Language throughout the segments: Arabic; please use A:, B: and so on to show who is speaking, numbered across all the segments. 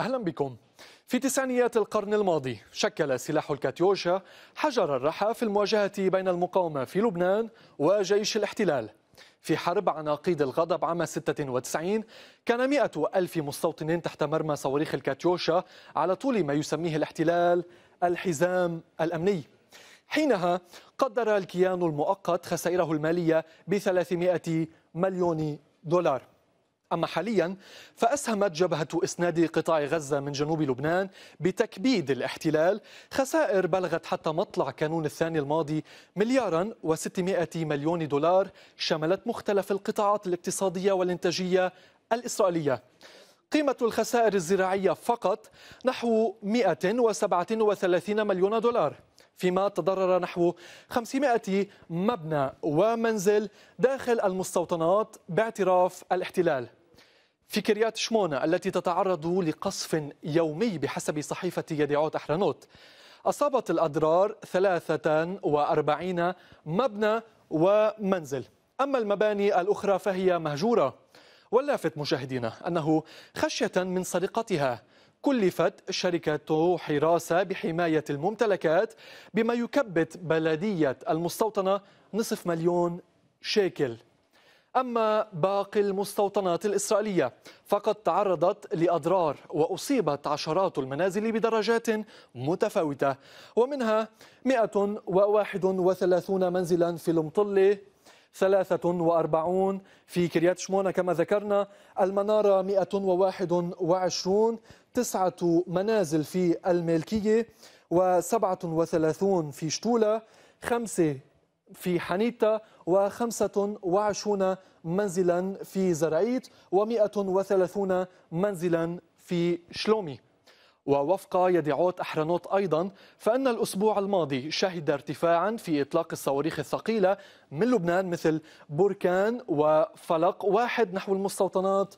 A: أهلا بكم في تسعينيات القرن الماضي شكل سلاح الكاتيوشا حجر الرحى في المواجهة بين المقاومة في لبنان وجيش الاحتلال في حرب عناقيد الغضب عام 96 كان مئة ألف مستوطن تحت مرمى صواريخ الكاتيوشا على طول ما يسميه الاحتلال الحزام الأمني حينها قدر الكيان المؤقت خسائره المالية ب 300 مليون دولار أما حاليا فأسهمت جبهة إسناد قطاع غزة من جنوب لبنان بتكبيد الاحتلال خسائر بلغت حتى مطلع كانون الثاني الماضي مليارا و600 مليون دولار شملت مختلف القطاعات الاقتصادية والإنتاجية الإسرائيلية قيمة الخسائر الزراعية فقط نحو 137 مليون دولار فيما تضرر نحو 500 مبنى ومنزل داخل المستوطنات باعتراف الاحتلال في كريات شمونة التي تتعرض لقصف يومي بحسب صحيفة يديعوت أحرانوت أصابت الأضرار 43 مبنى ومنزل أما المباني الأخرى فهي مهجورة واللافت مشاهدينا أنه خشية من سرقتها كلفت شركة حراسة بحماية الممتلكات بما يكبت بلدية المستوطنة نصف مليون شيكل أما باقي المستوطنات الإسرائيلية فقد تعرضت لأضرار وأصيبت عشرات المنازل بدرجات متفاوتة ومنها 131 منزلا في المطلة 43 في كريات شمونة كما ذكرنا المنارة 121 تسعة منازل في الملكية و37 في شتولة خمسة في حنيتا و25 منزلا في زرعيت و130 منزلا في شلومي ووفق يدعوت أحرنوت أيضا فأن الأسبوع الماضي شهد ارتفاعا في إطلاق الصواريخ الثقيلة من لبنان مثل بركان وفلق واحد نحو المستوطنات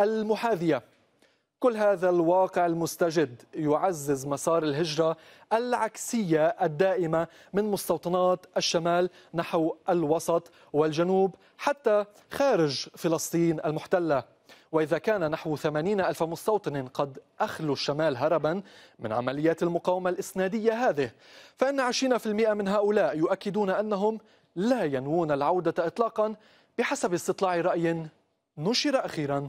A: المحاذية كل هذا الواقع المستجد يعزز مسار الهجرة العكسية الدائمة من مستوطنات الشمال نحو الوسط والجنوب حتى خارج فلسطين المحتلة وإذا كان نحو ثمانين ألف مستوطن قد أخلوا الشمال هربا من عمليات المقاومة الإسنادية هذه فإن 20% من هؤلاء يؤكدون أنهم لا ينوون العودة إطلاقا بحسب استطلاع رأي نشر أخيراً